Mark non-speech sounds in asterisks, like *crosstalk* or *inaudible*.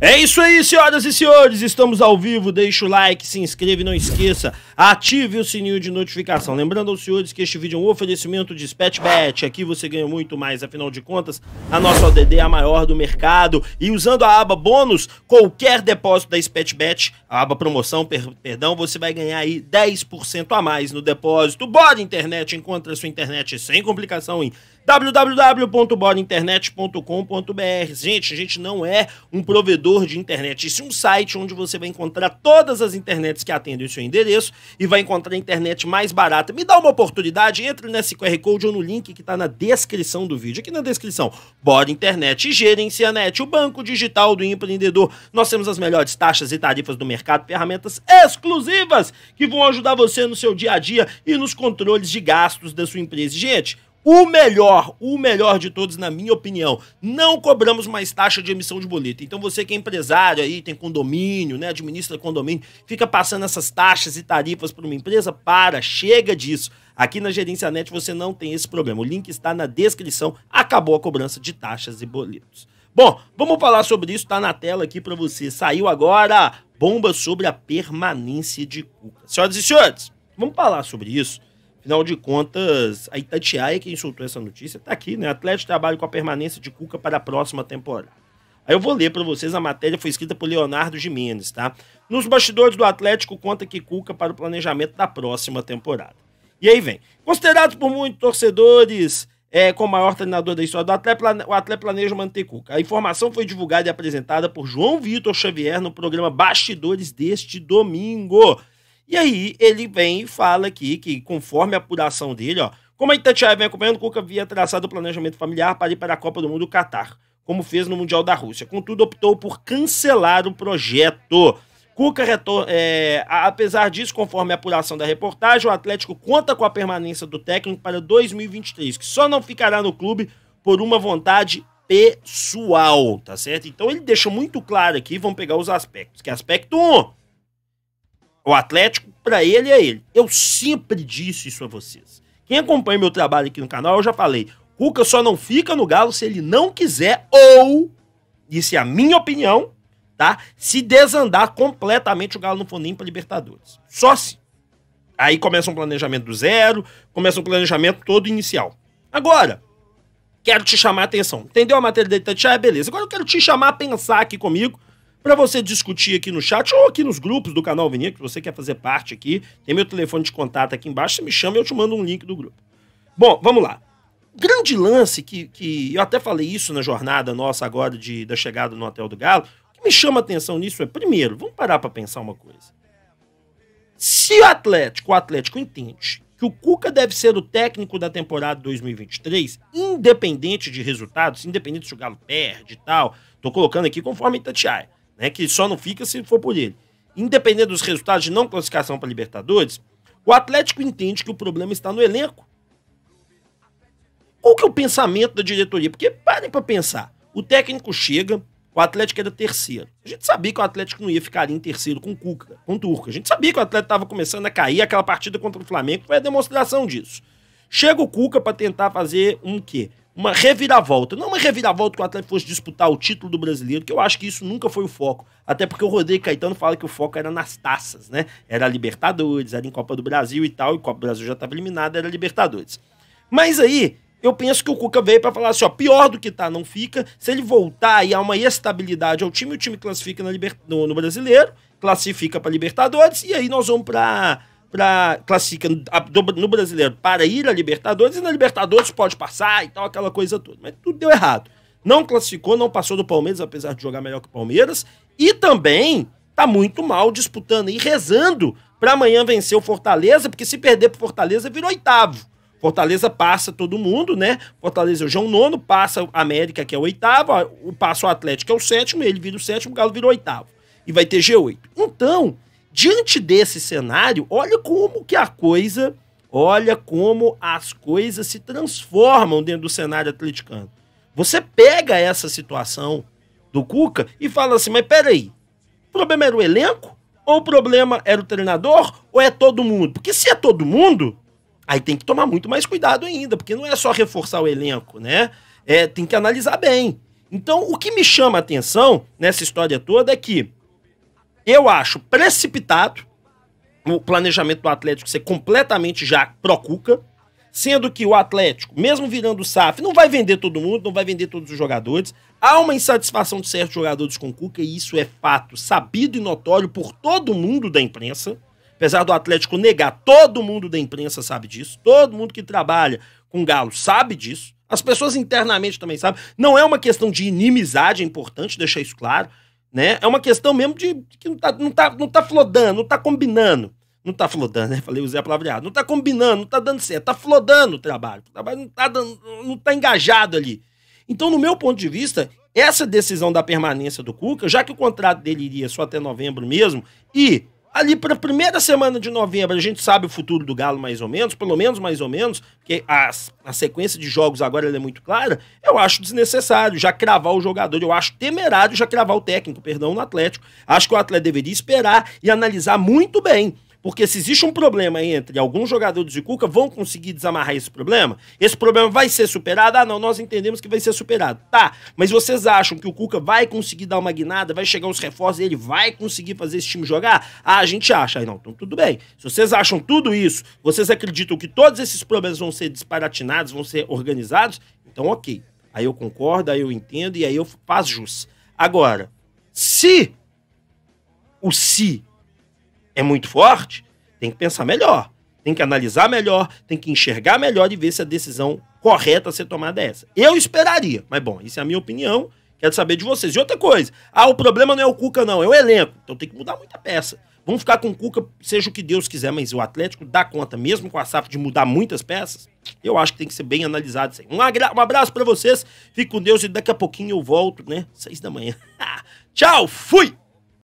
É isso aí, senhoras e senhores, estamos ao vivo, deixa o like, se inscreve, não esqueça, ative o sininho de notificação. Lembrando aos senhores que este vídeo é um oferecimento de SpatBet, aqui você ganha muito mais, afinal de contas, a nossa ODD é a maior do mercado e usando a aba bônus, qualquer depósito da SpatBet, a aba promoção, per perdão, você vai ganhar aí 10% a mais no depósito. Bora internet, encontra sua internet sem complicação em www.borinternet.com.br. Gente, a gente não é um provedor de internet, isso é um site onde você vai encontrar todas as internets que atendem o seu endereço e vai encontrar a internet mais barata. Me dá uma oportunidade, entre nesse QR Code ou no link que está na descrição do vídeo. Aqui na descrição, Bora Internet e Gerencianet, o banco digital do empreendedor. Nós temos as melhores taxas e tarifas do mercado, ferramentas exclusivas que vão ajudar você no seu dia a dia e nos controles de gastos da sua empresa. Gente, o melhor, o melhor de todos, na minha opinião. Não cobramos mais taxa de emissão de boleto. Então você que é empresário aí, tem condomínio, né, administra condomínio, fica passando essas taxas e tarifas para uma empresa, para, chega disso. Aqui na Gerência Net você não tem esse problema. O link está na descrição. Acabou a cobrança de taxas e boletos. Bom, vamos falar sobre isso, tá na tela aqui para você. Saiu agora bomba sobre a permanência de Cuca. Senhoras e senhores, vamos falar sobre isso Afinal de contas, a Itatiaia que insultou essa notícia tá aqui, né? Atlético trabalha com a permanência de Cuca para a próxima temporada. Aí eu vou ler para vocês, a matéria foi escrita por Leonardo Jimenez, tá? Nos bastidores do Atlético conta que Cuca para o planejamento da próxima temporada. E aí vem. Considerado por muitos torcedores é, como maior treinador da história do Atlético, o Atlético planeja manter Cuca. A informação foi divulgada e apresentada por João Vitor Xavier no programa Bastidores deste domingo. E aí ele vem e fala aqui que, conforme a apuração dele, ó, como a Itatiaia vem acompanhando, o Cuca havia traçado o planejamento familiar para ir para a Copa do Mundo do Catar, como fez no Mundial da Rússia. Contudo, optou por cancelar o projeto. Cuca, é, apesar disso, conforme a apuração da reportagem, o Atlético conta com a permanência do técnico para 2023, que só não ficará no clube por uma vontade pessoal, tá certo? Então ele deixa muito claro aqui, vamos pegar os aspectos, que é aspecto 1, um, o Atlético, para ele, é ele. Eu sempre disse isso a vocês. Quem acompanha meu trabalho aqui no canal, eu já falei. Cuca só não fica no Galo se ele não quiser ou, isso é a minha opinião, tá? Se desandar completamente o Galo não for nem para Libertadores. Só se. Aí começa um planejamento do zero, começa um planejamento todo inicial. Agora, quero te chamar a atenção. Entendeu a matéria dele, Tatiana? Beleza. Agora eu quero te chamar a pensar aqui comigo para você discutir aqui no chat ou aqui nos grupos do canal Vinil, que você quer fazer parte aqui. Tem meu telefone de contato aqui embaixo, você me chama e eu te mando um link do grupo. Bom, vamos lá. Grande lance que, que eu até falei isso na jornada nossa agora de, da chegada no Hotel do Galo. O que me chama a atenção nisso é, primeiro, vamos parar para pensar uma coisa. Se o Atlético, o Atlético entende que o Cuca deve ser o técnico da temporada 2023, independente de resultados, independente se o Galo perde e tal. Tô colocando aqui conforme Itatiaia né, que só não fica se for por ele. Independente dos resultados de não classificação para Libertadores, o Atlético entende que o problema está no elenco. Qual que é o pensamento da diretoria? Porque parem para pensar. O técnico chega, o Atlético era terceiro. A gente sabia que o Atlético não ia ficar em terceiro com o Cuca, com o Turca. A gente sabia que o Atlético estava começando a cair, aquela partida contra o Flamengo foi a demonstração disso. Chega o Cuca para tentar fazer um quê? uma reviravolta. Não uma reviravolta que o Atlético fosse disputar o título do brasileiro, que eu acho que isso nunca foi o foco. Até porque o Rodrigo Caetano fala que o foco era nas taças, né? Era Libertadores, era em Copa do Brasil e tal, e Copa do Brasil já estava eliminada, era Libertadores. Mas aí, eu penso que o Cuca veio para falar assim, ó, pior do que tá não fica. Se ele voltar e há uma estabilidade ao time, o time classifica no, no, no Brasileiro, classifica para Libertadores e aí nós vamos para para classifica no brasileiro para ir à Libertadores e na Libertadores pode passar e tal, aquela coisa toda. Mas tudo deu errado. Não classificou, não passou do Palmeiras, apesar de jogar melhor que o Palmeiras. E também tá muito mal disputando e rezando para amanhã vencer o Fortaleza, porque se perder o Fortaleza vira oitavo. Fortaleza passa todo mundo, né? Fortaleza já é o nono, passa a América, que é o oitavo, o passa o Atlético, que é o sétimo, ele vira o sétimo, o Galo vira o oitavo. E vai ter G8. Então, diante desse cenário, olha como que a coisa, olha como as coisas se transformam dentro do cenário atleticano. Você pega essa situação do Cuca e fala assim, mas peraí, o problema era o elenco? Ou o problema era o treinador? Ou é todo mundo? Porque se é todo mundo, aí tem que tomar muito mais cuidado ainda, porque não é só reforçar o elenco, né? É, tem que analisar bem. Então, o que me chama a atenção nessa história toda é que eu acho precipitado o planejamento do Atlético ser completamente já pro cuca sendo que o Atlético, mesmo virando o SAF, não vai vender todo mundo, não vai vender todos os jogadores. Há uma insatisfação de certos jogadores com o Cuca, e isso é fato sabido e notório por todo mundo da imprensa. Apesar do Atlético negar, todo mundo da imprensa sabe disso, todo mundo que trabalha com Galo sabe disso. As pessoas internamente também sabem. Não é uma questão de inimizade, é importante deixar isso claro. Né? É uma questão mesmo de, de que não tá, não, tá, não tá flodando, não tá combinando. Não tá flodando, *laughs* né? Falei, usei a palavra errada. Não tá combinando, não tá dando certo, tá flodando o trabalho. O trabalho não tá, dando, não tá engajado ali. Então, no meu ponto de vista, essa decisão da permanência do Cuca, já que o contrato dele iria só até novembro mesmo, e ali para a primeira semana de novembro, a gente sabe o futuro do Galo mais ou menos, pelo menos mais ou menos, porque a, a sequência de jogos agora é muito clara, eu acho desnecessário já cravar o jogador, eu acho temerário já cravar o técnico, perdão, no Atlético. Acho que o Atlético deveria esperar e analisar muito bem porque se existe um problema entre alguns jogadores de Cuca, vão conseguir desamarrar esse problema? Esse problema vai ser superado? Ah, não, nós entendemos que vai ser superado. Tá, mas vocês acham que o Cuca vai conseguir dar uma guinada, vai chegar uns reforços e ele vai conseguir fazer esse time jogar? Ah, a gente acha. Aí não, então tudo bem. Se vocês acham tudo isso, vocês acreditam que todos esses problemas vão ser disparatinados, vão ser organizados? Então, ok. Aí eu concordo, aí eu entendo e aí eu faço jus. Agora, se o se é muito forte, tem que pensar melhor, tem que analisar melhor, tem que enxergar melhor e ver se a decisão correta a ser tomada é essa. Eu esperaria, mas bom, isso é a minha opinião. Quero saber de vocês. E outra coisa, ah, o problema não é o Cuca, não, é o elenco. Então tem que mudar muita peça. Vamos ficar com o Cuca, seja o que Deus quiser, mas o Atlético dá conta, mesmo com a SAF, de mudar muitas peças? Eu acho que tem que ser bem analisado isso aí. Um, um abraço para vocês, fique com Deus e daqui a pouquinho eu volto, né? Seis da manhã. *laughs* Tchau, fui!